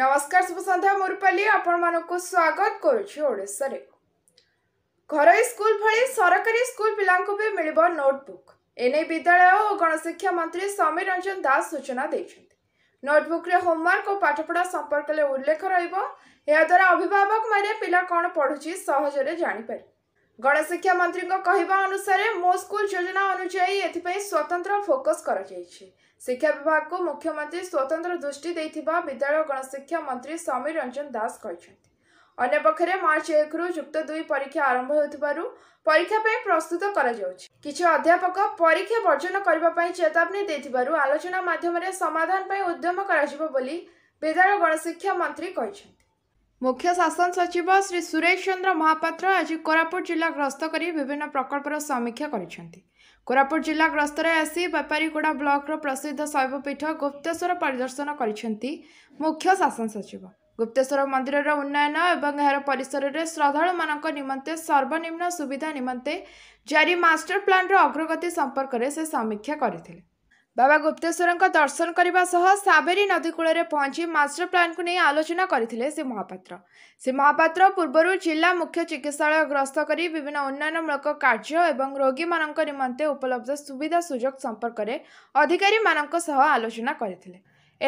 ନମସ୍କାର ଶୁଭସନ୍ଧ୍ୟା ମୁରୁପାଲି ଆପଣମାନଙ୍କୁ ସ୍ୱାଗତ କରୁଛି ଓଡ଼ିଶାରେ ଘରୋଇ ସ୍କୁଲ ଭଳି ସରକାରୀ ସ୍କୁଲ ପିଲାଙ୍କୁ ବି ମିଳିବ ନୋଟବୁକ୍ ଏନେଇ ବିଦ୍ୟାଳୟ ଓ ଗଣଶିକ୍ଷା ମନ୍ତ୍ରୀ ସମୀର ରଞ୍ଜନ ଦାସ ସୂଚନା ଦେଇଛନ୍ତି ନୋଟବୁକ୍ରେ ହୋମୱାର୍କ ଓ ପାଠପଢ଼ା ସମ୍ପର୍କରେ ଉଲ୍ଲେଖ ରହିବ ଏହାଦ୍ୱାରା ଅଭିଭାବକମାନେ ପିଲା କ'ଣ ପଢ଼ୁଛି ସହଜରେ ଜାଣିପାରିବେ ଗଣଶିକ୍ଷା ମନ୍ତ୍ରୀଙ୍କ କହିବା ଅନୁସାରେ ମୋ ସ୍କୁଲ ଯୋଜନା ଅନୁଯାୟୀ ଏଥିପାଇଁ ସ୍ୱତନ୍ତ୍ର ଫୋକସ୍ କରାଯାଇଛି ଶିକ୍ଷା ବିଭାଗକୁ ମୁଖ୍ୟମନ୍ତ୍ରୀ ସ୍ୱତନ୍ତ୍ର ଦୃଷ୍ଟି ଦେଇଥିବା ବିଦ୍ୟାଳୟ ଗଣଶିକ୍ଷା ମନ୍ତ୍ରୀ ସମୀର ରଞ୍ଜନ ଦାସ କହିଛନ୍ତି ଅନ୍ୟପକ୍ଷରେ ମାର୍ଚ୍ଚ ଏକରୁ ଯୁକ୍ତ ଦୁଇ ପରୀକ୍ଷା ଆରମ୍ଭ ହେଉଥିବାରୁ ପରୀକ୍ଷା ପାଇଁ ପ୍ରସ୍ତୁତ କରାଯାଉଛି କିଛି ଅଧ୍ୟାପକ ପରୀକ୍ଷା ବର୍ଜନ କରିବା ପାଇଁ ଚେତାବନୀ ଦେଇଥିବାରୁ ଆଲୋଚନା ମାଧ୍ୟମରେ ସମାଧାନ ପାଇଁ ଉଦ୍ୟମ କରାଯିବ ବୋଲି ବିଦ୍ୟାଳୟ ଗଣଶିକ୍ଷା ମନ୍ତ୍ରୀ କହିଛନ୍ତି ମୁଖ୍ୟ ଶାସନ ସଚିବ ଶ୍ରୀ ସୁରେଶ ଚନ୍ଦ୍ର ମହାପାତ୍ର ଆଜି କୋରାପୁଟ ଜିଲ୍ଲା ଗ୍ରସ୍ତ କରି ବିଭିନ୍ନ ପ୍ରକଳ୍ପର ସମୀକ୍ଷା କରିଛନ୍ତି କୋରାପୁଟ ଜିଲ୍ଲା ଗ୍ରସ୍ତରେ ଆସି ବେପାରୀଗୁଡ଼ା ବ୍ଲକର ପ୍ରସିଦ୍ଧ ଶୈବପୀଠ ଗୁପ୍ତେଶ୍ୱର ପରିଦର୍ଶନ କରିଛନ୍ତି ମୁଖ୍ୟ ଶାସନ ସଚିବ ଗୁପ୍ତେଶ୍ୱର ମନ୍ଦିରର ଉନ୍ନୟନ ଏବଂ ଏହାର ପରିସରରେ ଶ୍ରଦ୍ଧାଳୁମାନଙ୍କ ନିମନ୍ତେ ସର୍ବନିମ୍ନ ସୁବିଧା ନିମନ୍ତେ ଜାରି ମାଷ୍ଟର ପ୍ଲାନ୍ର ଅଗ୍ରଗତି ସମ୍ପର୍କରେ ସେ ସମୀକ୍ଷା କରିଥିଲେ ବାବା ଗୁପ୍ତେଶ୍ୱରଙ୍କ ଦର୍ଶନ କରିବା ସହ ସାବେରୀ ନଦୀ କୂଳରେ ପହଞ୍ଚି ମାଷ୍ଟର ପ୍ଲାନ୍କୁ ନେଇ ଆଲୋଚନା କରିଥିଲେ ଶ୍ରୀ ମହାପାତ୍ର ଶ୍ରୀ ମହାପାତ୍ର ପୂର୍ବରୁ ଜିଲ୍ଲା ମୁଖ୍ୟ ଚିକିତ୍ସାଳୟ ଗ୍ରସ୍ତ କରି ବିଭିନ୍ନ ଉନ୍ନୟନମୂଳକ କାର୍ଯ୍ୟ ଏବଂ ରୋଗୀମାନଙ୍କ ନିମନ୍ତେ ଉପଲବ୍ଧ ସୁବିଧା ସୁଯୋଗ ସମ୍ପର୍କରେ ଅଧିକାରୀମାନଙ୍କ ସହ ଆଲୋଚନା କରିଥିଲେ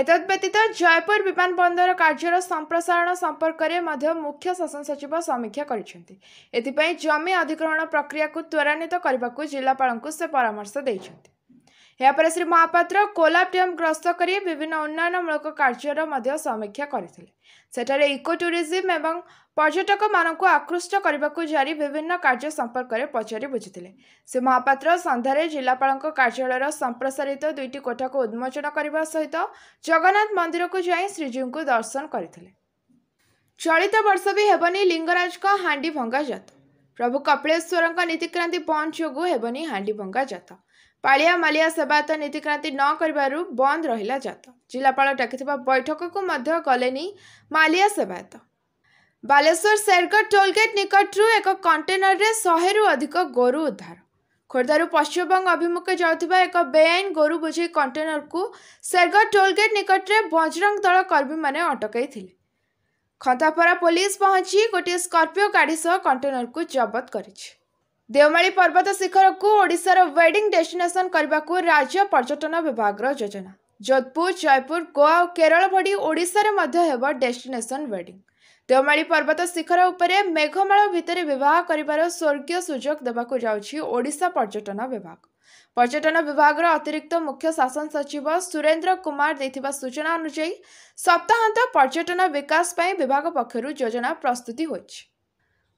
ଏତଦ୍ବ୍ୟତୀତ ଜୟପୁର ବିମାନ ବନ୍ଦର କାର୍ଯ୍ୟର ସମ୍ପ୍ରସାରଣ ସମ୍ପର୍କରେ ମଧ୍ୟ ମୁଖ୍ୟ ଶାସନ ସଚିବ ସମୀକ୍ଷା କରିଛନ୍ତି ଏଥିପାଇଁ ଜମି ଅଧିଗ୍ରହଣ ପ୍ରକ୍ରିୟାକୁ ତ୍ୱରାନ୍ୱିତ କରିବାକୁ ଜିଲ୍ଲାପାଳଙ୍କୁ ସେ ପରାମର୍ଶ ଦେଇଛନ୍ତି ଏହାପରେ ଶ୍ରୀ ମହାପାତ୍ର କୋଲାପ ଡ୍ୟାମ୍ ଗ୍ରସ୍ତ କରି ବିଭିନ୍ନ ଉନ୍ନୟନମୂଳକ କାର୍ଯ୍ୟର ମଧ୍ୟ ସମୀକ୍ଷା କରିଥିଲେ ସେଠାରେ ଇକୋ ଟୁରିଜିମ୍ ଏବଂ ପର୍ଯ୍ୟଟକମାନଙ୍କୁ ଆକୃଷ୍ଟ କରିବାକୁ ଜାରି ବିଭିନ୍ନ କାର୍ଯ୍ୟ ସମ୍ପର୍କରେ ପଚାରି ବୁଝିଥିଲେ ଶ୍ରୀ ମହାପାତ୍ର ସନ୍ଧ୍ୟାରେ ଜିଲ୍ଲାପାଳଙ୍କ କାର୍ଯ୍ୟାଳୟର ସମ୍ପ୍ରସାରିତ ଦୁଇଟି କୋଠାକୁ ଉନ୍ମୋଚନ କରିବା ସହିତ ଜଗନ୍ନାଥ ମନ୍ଦିରକୁ ଯାଇ ଶ୍ରୀଜୀଉଙ୍କୁ ଦର୍ଶନ କରିଥିଲେ ଚଳିତ ବର୍ଷ ବି ହେବନି ଲିଙ୍ଗରାଜଙ୍କ ହାଣ୍ଡି ଭଙ୍ଗାଜାତ ପ୍ରଭୁ କପିଳେଶ୍ୱରଙ୍କ ନୀତିକ୍ରାନ୍ତି ବନ୍ଦ ଯୋଗୁଁ ହେବନି ହାଣ୍ଡି ଭଙ୍ଗା ଯାତ ପାଳିଆ ମାଲିଆ ସେବାୟତ ନୀତିକ୍ରାନ୍ତି ନ କରିବାରୁ ବନ୍ଦ ରହିଲା ଯାତ ଜିଲ୍ଲାପାଳ ଡାକିଥିବା ବୈଠକକୁ ମଧ୍ୟ ଗଲେନି ମାଲିଆ ସେବାୟତ ବାଲେଶ୍ୱର ସେରଗଡ଼ ଟୋଲଗେଟ୍ ନିକଟରୁ ଏକ କଣ୍ଟେନରରେ ଶହେରୁ ଅଧିକ ଗୋରୁ ଉଦ୍ଧାର ଖୋର୍ଦ୍ଧାରୁ ପଶ୍ଚିମବଙ୍ଗ ଅଭିମୁଖେ ଯାଉଥିବା ଏକ ବେଆଇନ ଗୋରୁ ବୋଝେଇ କଣ୍ଟେନରକୁ ସେରଗଡ଼ ଟୋଲଗେଟ୍ ନିକଟରେ ବଜରଙ୍ଗ ଦଳ କର୍ମୀମାନେ ଅଟକାଇଥିଲେ ଖନ୍ଦାପଡ଼ା ପୋଲିସ ପହଞ୍ଚି ଗୋଟିଏ ସ୍କର୍ପିଓ ଗାଡ଼ି ସହ କଣ୍ଟେନରକୁ ଜବତ କରିଛି ଦେଓମାଳି ପର୍ବତ ଶିଖରକୁ ଓଡ଼ିଶାର ୱେଡିଂ ଡେଷ୍ଟିନେସନ୍ କରିବାକୁ ରାଜ୍ୟ ପର୍ଯ୍ୟଟନ ବିଭାଗର ଯୋଜନା ଯୋଧପୁର ଜୟପୁର ଗୋଆ ଓ କେରଳ ଭଳି ଓଡ଼ିଶାରେ ମଧ୍ୟ ହେବ ଡେଷ୍ଟିନେସନ୍ ୱେଡିଂ ଦେଓମାଳି ପର୍ବତ ଶିଖର ଉପରେ ମେଘମାଳ ଭିତରେ ବିବାହ କରିବାର ସ୍ୱର୍ଗୀୟ ସୁଯୋଗ ଦେବାକୁ ଯାଉଛି ଓଡ଼ିଶା ପର୍ଯ୍ୟଟନ ବିଭାଗ ପର୍ଯ୍ୟଟନ ବିଭାଗର ଅତିରିକ୍ତ ମୁଖ୍ୟ ଶାସନ ସଚିବ ସୁରେନ୍ଦ୍ର କୁମାର ଦେଇଥିବା ସୂଚନା ଅନୁଯାୟୀ ସପ୍ତାହାନ୍ତ ପର୍ଯ୍ୟଟନ ବିକାଶ ପାଇଁ ବିଭାଗ ପକ୍ଷରୁ ଯୋଜନା ପ୍ରସ୍ତୁତି ହୋଇଛି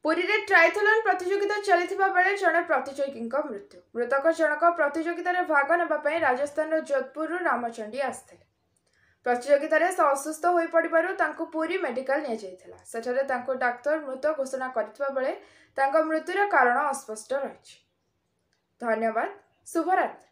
ପୁରୀରେ ଟ୍ରାଇଥଲନ୍ ପ୍ରତିଯୋଗିତା ଚାଲିଥିବା ବେଳେ ଜଣେ ପ୍ରତିଯୋଗୀଙ୍କ ମୃତ୍ୟୁ ମୃତକ ଜଣକ ପ୍ରତିଯୋଗିତାରେ ଭାଗ ନେବା ପାଇଁ ରାଜସ୍ଥାନର ଯୋଧପୁରରୁ ରାମଚଣ୍ଡୀ ଆସିଥିଲେ ପ୍ରତିଯୋଗିତାରେ ସେ ଅସୁସ୍ଥ ହୋଇପଡ଼ିବାରୁ ତାଙ୍କୁ ପୁରୀ ମେଡିକାଲ ନିଆଯାଇଥିଲା ସେଠାରେ ତାଙ୍କୁ ଡାକ୍ତର ମୃତ ଘୋଷଣା କରିଥିବା ବେଳେ ତାଙ୍କ ମୃତ୍ୟୁର କାରଣ ଅସ୍ପଷ୍ଟ ରହିଛି ଧନ୍ୟବାଦ शुभरात्रि